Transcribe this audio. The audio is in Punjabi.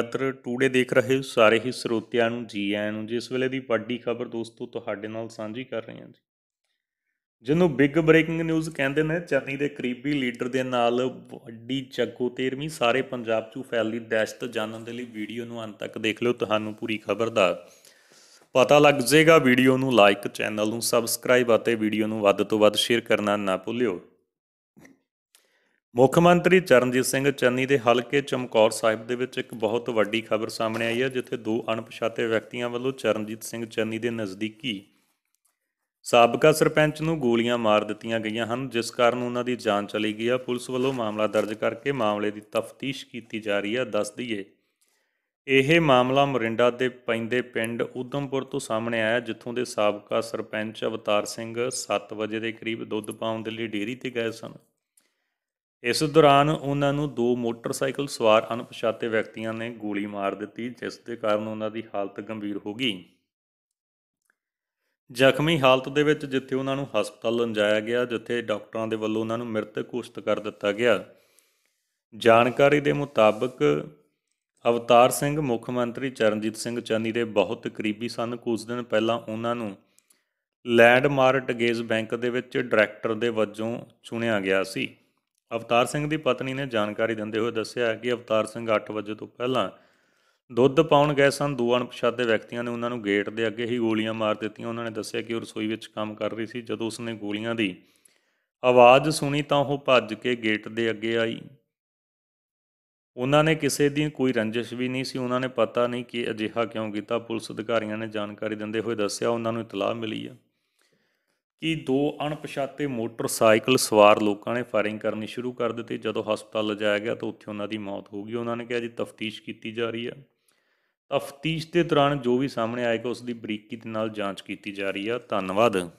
ਅਤਰ ਟੂਡੇ ਦੇਖ ਰਹੇ ਹੋ ਸਾਰੇ ਹੀ ਸਰੋਤਿਆਂ ਨੂੰ ਜੀ ਆਇਆਂ ਨੂੰ ਜਿਸ ਵੇਲੇ ਦੀ ਵੱਡੀ ਖਬਰ ਦੋਸਤੋ ਤੁਹਾਡੇ ਨਾਲ ਸਾਂਝੀ ਕਰ ਰਹੇ ਹਾਂ ਜੀ ਜਿਹਨੂੰ ਬਿਗ ਬ੍ਰੇਕਿੰਗ ਨਿਊਜ਼ ਕਹਿੰਦੇ ਨੇ ਚੰਨੀ ਦੇ ਕਰੀਬੀ ਲੀਡਰ ਦੇ ਨਾਲ ਵੱਡੀ ਜੱਗੋ 13ਵੀਂ ਸਾਰੇ ਪੰਜਾਬ 'ਚ ਫੈਲੀ ਦਹਿਸ਼ਤ ਜਾਣਨ ਦੇ ਲਈ ਵੀਡੀਓ ਨੂੰ ਅੰਤ ਤੱਕ ਦੇਖ ਲਿਓ ਤੁਹਾਨੂੰ ਪੂਰੀ ਖਬਰ ਦਾ ਪਤਾ ਲੱਗ ਜਾਏਗਾ ਵੀਡੀਓ ਨੂੰ ਲਾਈਕ ਚੈਨਲ ਨੂੰ ਸਬਸਕ੍ਰਾਈਬ ਅਤੇ ਵੀਡੀਓ ਨੂੰ ਵੱਧ ਤੋਂ ਵੱਧ ਸ਼ੇਅਰ ਕਰਨਾ ਨਾ ਭੁੱਲਿਓ ਮੁੱਖ ਮੰਤਰੀ ਚਰਨਜੀਤ ਸਿੰਘ ਚੰਨੀ ਦੇ ਹਲਕੇ ਚਮਕੌਰ ਸਾਹਿਬ ਦੇ ਵਿੱਚ ਇੱਕ ਬਹੁਤ ਵੱਡੀ ਖਬਰ ਸਾਹਮਣੇ ਆਈ ਹੈ ਜਿੱਥੇ ਦੋ ਅਣਪਛਾਤੇ ਵਿਅਕਤੀਆਂ ਵੱਲੋਂ ਚਰਨਜੀਤ ਸਿੰਘ ਚੰਨੀ ਦੇ ਨਜ਼ਦੀਕੀ ਸਾਬਕਾ ਸਰਪੰਚ ਨੂੰ ਗੋਲੀਆਂ ਮਾਰ ਦਿੱਤੀਆਂ ਗਈਆਂ ਹਨ ਜਿਸ ਕਾਰਨ ਉਹਨਾਂ ਦੀ ਜਾਨ ਚਲੀ ਗਈ ਹੈ ਪੁਲਿਸ ਵੱਲੋਂ ਮਾਮਲਾ ਦਰਜ ਕਰਕੇ ਮਾਮਲੇ ਦੀ ਤਫਤੀਸ਼ ਕੀਤੀ ਜਾ ਰਹੀ ਹੈ ਦੱਸ ਦਈਏ ਇਹ ਮਾਮਲਾ ਮੋਰਿੰਡਾ ਦੇ ਪੈਂਦੇ ਪਿੰਡ ਉਦਮਪੁਰ ਤੋਂ ਸਾਹਮਣੇ ਆਇਆ ਜਿੱਥੋਂ ਦੇ ਸਾਬਕਾ ਸਰਪੰਚ ਅਵਤਾਰ ਸਿੰਘ 7 ਵਜੇ ਦੇ ਕਰੀਬ ਦੁੱਧ ਪਾਉਣ ਦੇ ਲਈ ਡੇਰੀ ਤੇ ਗਏ ਸਨ ਇਸ ਦੌਰਾਨ ਉਹਨਾਂ ਨੂੰ ਦੋ ਮੋਟਰਸਾਈਕਲ ਸਵਾਰ ਅਣਪਛਾਤੇ ਵਿਅਕਤੀਆਂ ਨੇ ਗੋਲੀ ਮਾਰ ਦਿੱਤੀ ਜਿਸ ਦੇ ਕਾਰਨ ਉਹਨਾਂ ਦੀ ਹਾਲਤ ਗੰਭੀਰ ਹੋ ਗਈ ਜ਼ਖਮੀ ਹਾਲਤ ਦੇ ਵਿੱਚ ਜਿੱਥੇ ਉਹਨਾਂ ਨੂੰ ਹਸਪਤਾਲ ਲਿਜਾਇਆ ਗਿਆ ਜਿੱਥੇ ਡਾਕਟਰਾਂ ਦੇ ਵੱਲੋਂ ਉਹਨਾਂ ਨੂੰ ਮ੍ਰਿਤਕ ਘੋਸ਼ਿਤ ਕਰ ਦਿੱਤਾ ਗਿਆ ਜਾਣਕਾਰੀ ਦੇ ਮੁਤਾਬਕ ਅਵਤਾਰ ਸਿੰਘ ਮੁੱਖ ਮੰਤਰੀ ਚਰਨਜੀਤ ਸਿੰਘ ਚੰਨੀ ਦੇ ਬਹੁਤ ਕਰੀਬੀ ਸਨ ਕੁਝ ਦਿਨ ਪਹਿਲਾਂ ਉਹਨਾਂ ਨੂੰ ਲੈਂਡਮਾਰਕ ਟਗੇਜ ਬੈਂਕ ਦੇ ਵਿੱਚ ਡਾਇਰੈਕਟਰ ਦੇ ਵਜੋਂ ਚੁਣਿਆ ਗਿਆ ਸੀ ਅਵਤਾਰ ਸਿੰਘ ਦੀ ਪਤਨੀ ਨੇ ਜਾਣਕਾਰੀ ਦਿੰਦੇ ਹੋਏ ਦੱਸਿਆ ਕਿ ਅਵਤਾਰ ਸਿੰਘ 8 ਵਜੇ ਤੋਂ ਪਹਿਲਾਂ ਦੁੱਧ ਪਾਉਣ ਗਏ ਸਨ ਦੋ ਅਣਪਛਾਤੇ ਵਿਅਕਤੀਆਂ ਨੇ ਉਹਨਾਂ ਨੂੰ ਗੇਟ ਦੇ ਅੱਗੇ ਹੀ ਗੋਲੀਆਂ ਮਾਰ ਦਿੱਤੀਆਂ ਉਹਨਾਂ ਨੇ ਦੱਸਿਆ ਕਿ ਉਹ ਰਸੋਈ ਵਿੱਚ ਕੰਮ ਕਰ ਰਹੀ ਸੀ ਜਦੋਂ ਉਸਨੇ ਗੋਲੀਆਂ ਦੀ ਆਵਾਜ਼ ਸੁਣੀ ਤਾਂ ਉਹ ਭੱਜ ਕੇ ਗੇਟ ਦੇ ਅੱਗੇ ਆਈ ਉਹਨਾਂ ਨੇ ਕਿਸੇ ਦੀ ਕੋਈ ਰੰਜਿਸ਼ ਵੀ ਨਹੀਂ ਸੀ ਉਹਨਾਂ ਨੇ ਪਤਾ ਨਹੀਂ ਕਿ ਅਜਿਹਾ ਕਿਉਂ ਕੀਤਾ ਪੁਲਿਸ ਅਧਿਕਾਰੀਆਂ ਨੇ ਜਾਣਕਾਰੀ ਦਿੰਦੇ ਹੋਏ ਦੱਸਿਆ ਉਹਨਾਂ ਨੂੰ ਇਤਲਾਹ ਮਿਲੀ ਹੈ ਕਿ ਦੋ ਅਣਪਛਾਤੇ ਮੋਟਰਸਾਈਕਲ ਸਵਾਰ ਲੋਕਾਂ ਨੇ ਫਾਇਰਿੰਗ ਕਰਨੀ ਸ਼ੁਰੂ ਕਰ ਦਿੱਤੀ ਜਦੋਂ ਹਸਪਤਾਲ ਲਿਜਾਇਆ ਗਿਆ ਤਾਂ ਉੱਥੇ ਉਹਨਾਂ ਦੀ ਮੌਤ ਹੋ ਗਈ ਉਹਨਾਂ ਨੇ ਕਿਹਾ ਜੀ ਤਫਤੀਸ਼ ਕੀਤੀ ਜਾ ਰਹੀ ਹੈ ਤਫਤੀਸ਼ ਦੇ ਦੌਰਾਨ ਜੋ ਵੀ ਸਾਹਮਣੇ ਆਏਗਾ ਉਸ ਦੀ ਬਰੀਕੀ ਦੇ ਨਾਲ ਜਾਂਚ ਕੀਤੀ ਜਾ ਰਹੀ ਹੈ ਧੰਨਵਾਦ